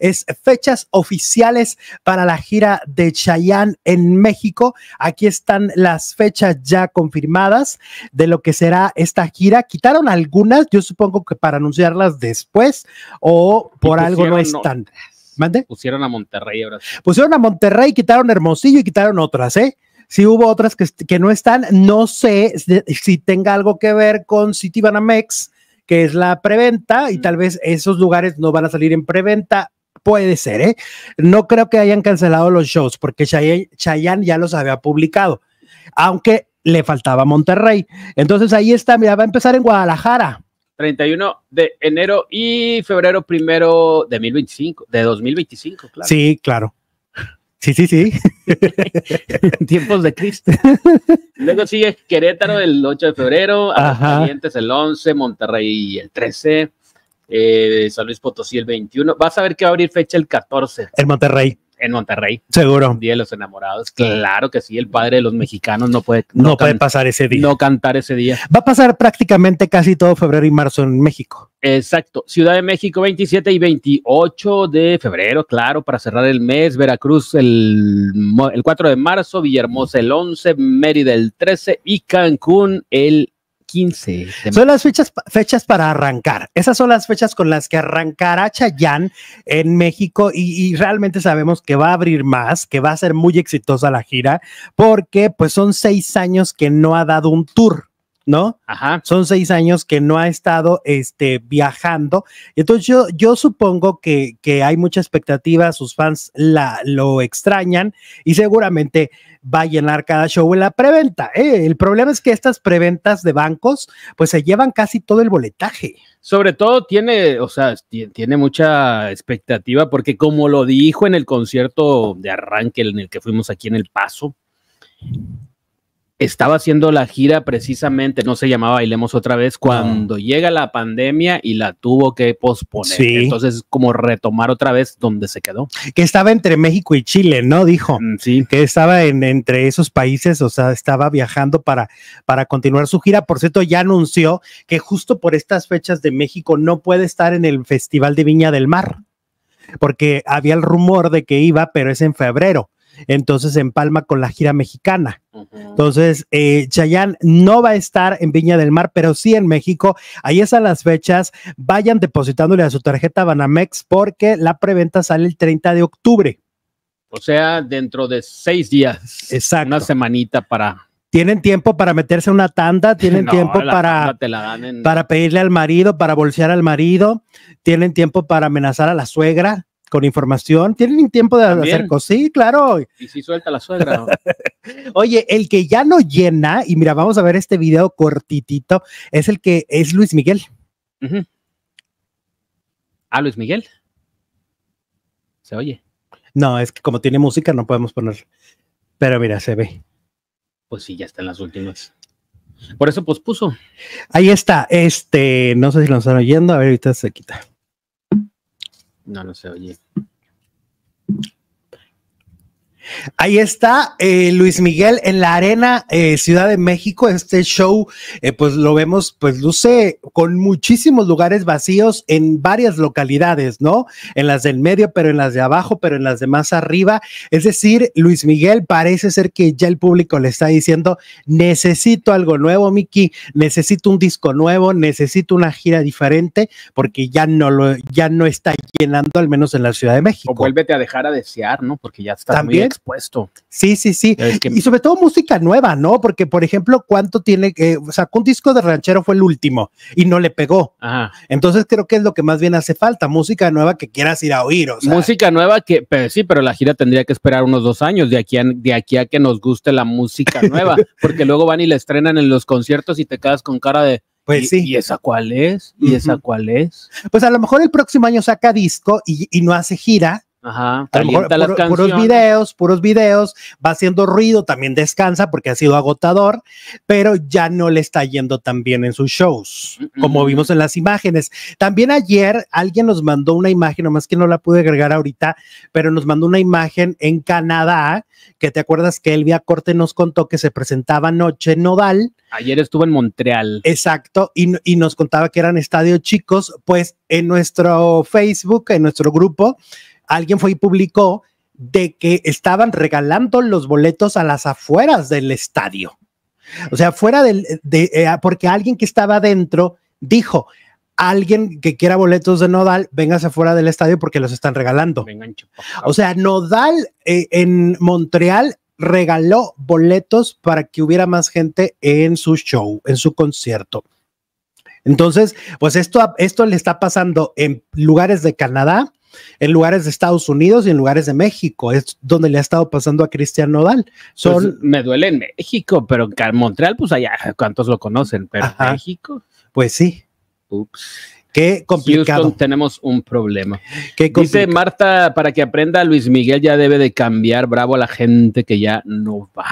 es fechas oficiales para la gira de Chayanne en México. Aquí están las fechas ya confirmadas de lo que será esta gira. Quitaron algunas, yo supongo que para anunciarlas después o por algo no están. Pusieron a Monterrey ahora. Pusieron a Monterrey, quitaron Hermosillo y quitaron otras, ¿eh? Si hubo otras que, que no están, no sé si tenga algo que ver con Citibanamex que es la preventa, y tal vez esos lugares no van a salir en preventa. Puede ser, ¿eh? No creo que hayan cancelado los shows porque chayan ya los había publicado, aunque le faltaba Monterrey. Entonces ahí está, mira, va a empezar en Guadalajara. 31 de enero y febrero primero de, 2025, de 2025, claro. Sí, claro. Sí, sí, sí. Tiempos de Cristo. Luego sigue Querétaro el 8 de febrero, Aguascalientes el 11, Monterrey el 13, eh, San Luis Potosí el 21. Vas a ver que va a abrir fecha el 14. El Monterrey en Monterrey. Seguro. Día de los enamorados. Claro que sí, el padre de los mexicanos no puede. No, puede pasar ese día. No cantar ese día. Va a pasar prácticamente casi todo febrero y marzo en México. Exacto. Ciudad de México 27 y 28 de febrero, claro, para cerrar el mes. Veracruz el, el 4 de marzo, Villahermosa el 11, Mérida el 13 y Cancún el son las fechas, fechas para arrancar. Esas son las fechas con las que arrancará Chayanne en México y, y, realmente sabemos que va a abrir más, que va a ser muy exitosa la gira, porque pues son seis años que no ha dado un tour. ¿no? Ajá. Son seis años que no ha estado este, viajando. Entonces yo, yo supongo que, hay mucha expectativa, sus fans la, lo extrañan y seguramente va a llenar cada show en la preventa. ¿eh? El problema es que estas preventas de bancos pues se llevan casi todo el boletaje. Sobre todo tiene, o sea, tiene mucha expectativa porque como lo dijo en el concierto de arranque en el que fuimos aquí en El Paso, estaba haciendo la gira precisamente, no se llamaba Bailemos otra vez, cuando llega la pandemia y la tuvo que posponer. Entonces, como retomar otra vez donde se quedó. Que estaba entre México y Chile, ¿no? Dijo. Mm, sí. Que estaba en, entre esos países, o sea, estaba viajando para, para continuar su gira. Por cierto, ya anunció que justo por estas fechas de México no puede estar en el Festival de Viña del Mar porque había el rumor de que iba, pero es en febrero entonces empalma con la gira mexicana. Entonces, eh, no va a estar en Viña del Mar, pero sí en México. Ahí están las fechas. Vayan depositándole a su tarjeta Banamex porque la preventa sale el 30 de octubre. O sea, dentro de seis días. Exacto. Una semanita para tienen tiempo para meterse una tanda, tienen tiempo para, para pedirle al marido, para bolsear al marido, tienen tiempo para amenazar a la suegra, con información. Tienen tiempo de hacer cosas. Sí, claro. Y si suelta la suegra. Oye, el que ya no llena, y mira, vamos a ver este video cortitito, es el que es Luis Miguel. Ah, Luis Miguel. ¿Se oye? No, es que como tiene música no podemos poner. Pero mira, se ve. Pues sí, ya están las últimas. Por eso pospuso. Ahí está. Este, no sé si lo están oyendo. A ver, ahorita se quita. No, lo se oye. Ahí está eh, Luis Miguel en la arena eh, Ciudad de México. Este show, eh, pues lo vemos, pues luce con muchísimos lugares vacíos en varias localidades, ¿no? En las del medio, pero en las de abajo, pero en las de más arriba. Es decir, Luis Miguel parece ser que ya el público le está diciendo, necesito algo nuevo, Miki, necesito un disco nuevo, necesito una gira diferente, porque ya no lo, ya no está llenando, al menos en la Ciudad de México. O vuélvete a dejar a desear, ¿no? Porque ya está. También puesto. Sí, sí, sí. Y sobre todo música nueva, ¿no? Porque, por ejemplo, ¿cuánto tiene? que, o un disco de ranchero fue el último y no le pegó. Ajá. Entonces creo que es lo que más bien hace falta, música nueva que quieras ir a oír. Música nueva que, sí, pero la gira tendría que esperar unos dos años de aquí a, de aquí a que nos guste la música nueva, porque luego van y la estrenan en los conciertos y te quedas con cara de... Pues y, sí. ¿Y esa cuál es? ¿Y esa cuál es? Pues a lo mejor el próximo año saca disco y no hace gira Ajá, a lo puros videos, puros videos, va haciendo ruido, también descansa porque ha sido agotador, pero ya no le está yendo tan bien en sus shows, como vimos en las imágenes. También ayer alguien nos mandó una imagen, nomás que no la pude agregar ahorita, pero nos mandó una imagen en Canadá, que te acuerdas que Elvia Corte nos contó que se presentaba Noche Nodal. Ayer estuvo en Montreal. Exacto, y, y nos contaba que eran estadios chicos, pues en nuestro Facebook, en nuestro grupo, alguien fue y publicó de que estaban regalando los boletos a las afueras del estadio. O sea, fuera del, de, eh, ah, porque alguien que estaba adentro dijo, alguien que quiera boletos de Nodal, véngase afuera del estadio porque los están regalando. o sea, Nodal eh, en Montreal regaló boletos para que hubiera más gente en su show, en su concierto. Entonces, pues esto, esto le está pasando en lugares de Canadá, en lugares de Estados Unidos y en lugares de México. Es donde le ha estado pasando a Cristian Nodal. Pues, Son, me duele en México, pero en Montreal, pues allá, ¿cuántos lo conocen? Pero México. Pues sí. Ups. Qué complicado. tenemos un problema. Dice Marta, para que aprenda, Luis Miguel ya debe de cambiar bravo a la gente que ya no va.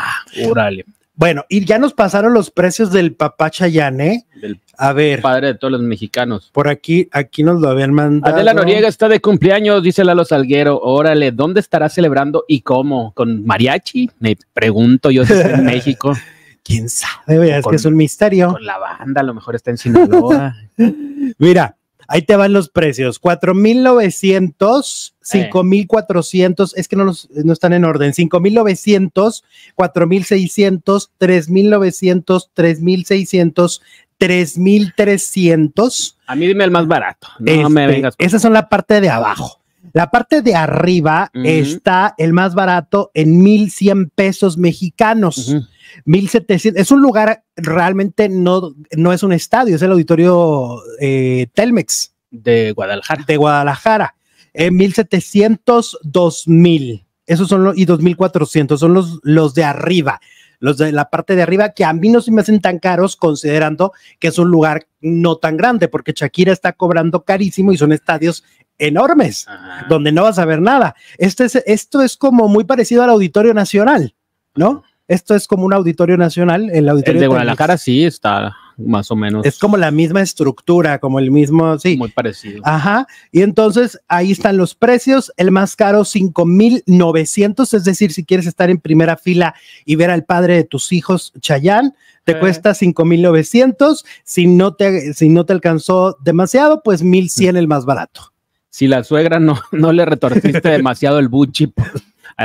Órale. Bueno, y ya nos pasaron los precios del papá Chayanne, ¿eh? a ver. Padre de todos los mexicanos. Por aquí, aquí nos lo habían mandado. Adela Noriega está de cumpleaños, dice Lalo Salguero. Órale, ¿dónde estará celebrando y cómo? ¿Con mariachi? Me pregunto yo si en México. ¿Quién sabe? Es que es un misterio. Con la banda, a lo mejor está en Sinaloa. Mira, Ahí te van los precios. 4,900, 5,400. Eh. Es que no, no están en orden. 5,900, 4,600, 3,900, 3,600, 3,300. A mí dime el más barato. No este, me vengas. Esas son la parte de abajo. La parte de arriba está el más barato en 1,100 pesos mexicanos. 1700, es un lugar realmente no, no es un estadio, es el auditorio eh, Telmex. De Guadalajara. De Guadalajara. En 1700, 2000. Esos son los, y 2400, son los, los de arriba los de la parte de arriba, que a mí no se me hacen tan caros considerando que es un lugar no tan grande, porque Shakira está cobrando carísimo y son estadios enormes, ah. donde no vas a ver nada. Este es, esto es como muy parecido al Auditorio Nacional, ¿no? Esto es como un auditorio nacional. El auditorio de Guadalajara sí está más o menos. Es como la misma estructura, como el mismo, sí. Muy parecido. Ajá. Y entonces ahí están los precios. El más caro, 5,900. Es decir, si quieres estar en primera fila y ver al padre de tus hijos, Chayán, te cuesta 5,900. Si, no te, si no te alcanzó demasiado, pues 1,100 el más barato. Si la suegra no, no le retorciste demasiado el buchi. Pues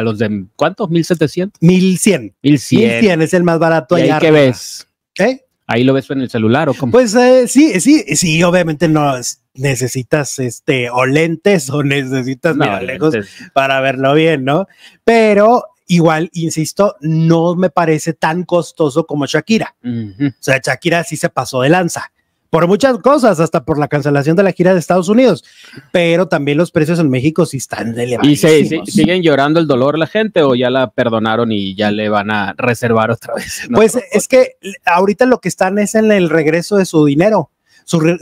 los de ¿cuántos? 1700. 1100. 1100. es el más barato ¿Y allá. Ahí que ves? ¿Eh? Ahí lo ves en el celular o cómo? Pues eh, sí, sí, sí, obviamente no necesitas este o lentes o necesitas nada lejos para verlo bien, ¿no? Pero igual, insisto, no me parece tan costoso como Shakira. O sea, Shakira sí se pasó de lanza por muchas cosas, hasta por la cancelación de la gira de Estados Unidos, pero también los precios en México sí están elevadísimos. ¿Y siguen llorando el dolor la gente o ya la perdonaron y ya le van a reservar otra vez? Pues es que ahorita lo que están es en el regreso de su dinero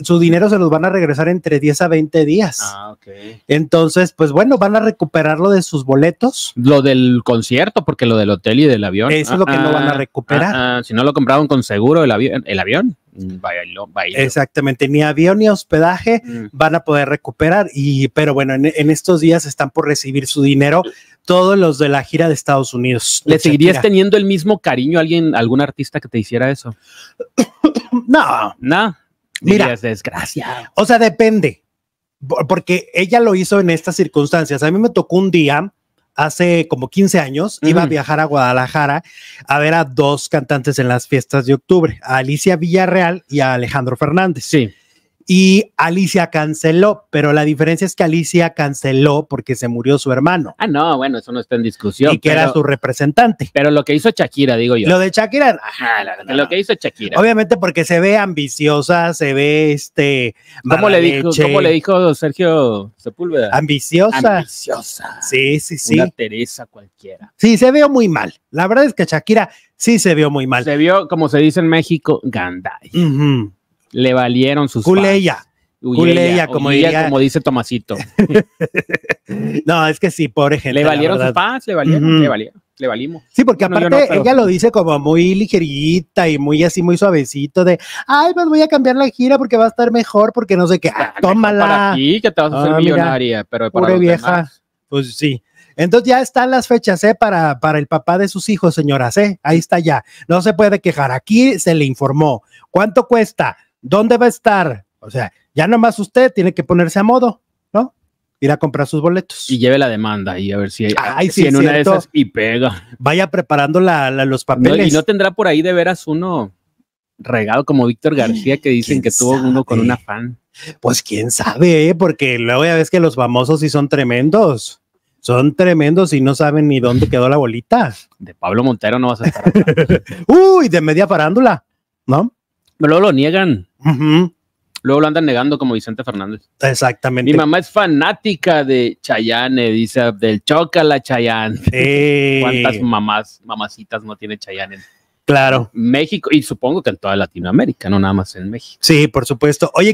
su, dinero se los van a regresar entre 10 a 20 días. Ah, Entonces, pues bueno, van a recuperar lo de sus boletos. Lo del concierto, porque lo del hotel y del avión. Eso es lo que no van a ah, ah, recuperar. si no lo compraron con seguro, el avión, el avión. Exactamente, ni avión ni hospedaje mm. van a poder recuperar. Y, pero bueno, en, estos días están por recibir su dinero todos los de la gira de Estados Unidos. ¿Le seguirías teniendo el mismo cariño a alguien, algún artista que te hiciera eso? no, no. Mira, es desgracia. O sea, depende, porque ella lo hizo en estas circunstancias. A mí me tocó un día, hace como 15 años, iba a viajar a Guadalajara a ver a dos cantantes en las fiestas de octubre, a Alicia Villarreal y a Alejandro Fernández. Sí y Alicia canceló, pero la diferencia es que Alicia canceló porque se murió su hermano. Ah, no, bueno, eso no está en discusión. Y que era su representante. Pero lo que hizo Shakira, digo yo. Lo de Shakira, ajá, lo que hizo Shakira. Obviamente porque se ve ambiciosa, se ve este... ¿Cómo le, dijo, le dijo Sergio Sepúlveda? Ambiciosa. Ambiciosa. Sí, sí, sí. Una Teresa cualquiera. Sí, se vio muy mal. La verdad es que Shakira sí se vio muy mal. Se vio, como se dice en México, gandai. Ajá. Le valieron sus. Culeya. Culeya, como, como dice Tomasito. no, es que sí, pobre gente. Le valieron sus fans, le valieron, le valieron le valimos. Sí, porque aparte ella lo dice como muy ligerita y muy así, muy suavecito de, ay, pues voy a cambiar la gira porque va a estar mejor, porque no sé qué, ah, ah, tómala. Para que te vas a hacer ah, millonaria, pero para pobre vieja. Pues sí. Entonces ya están las fechas, ¿eh? Para, para el papá de sus hijos, señoras, ¿eh? Ahí está ya. No se puede quejar. Aquí se le informó. ¿Cuánto cuesta? ¿Dónde va a estar? O sea, ya nomás usted tiene que ponerse a modo, ¿no? Ir a comprar sus boletos. Y lleve la demanda y a ver si, hay, ah, Ay, si en una de esas y pega. Vaya preparando los papeles. y no tendrá por ahí de veras uno regado como Víctor García que dicen que tuvo uno con una fan. Pues quién sabe, porque luego ya ves que los famosos sí son tremendos. Son tremendos y no saben ni dónde quedó la bolita. De Pablo Montero no vas a estar. Uy, de media parándula, ¿no? Luego lo niegan. Luego lo andan negando como Vicente Fernández. Exactamente. Mi mamá es fanática de Chayanne, eh, dice del Chocala Chayanne Sí. ¿Cuántas mamás, mamacitas no tiene Chayanne, Claro. México, y supongo que en toda Latinoamérica, no nada más en México. Sí, por supuesto. Oye,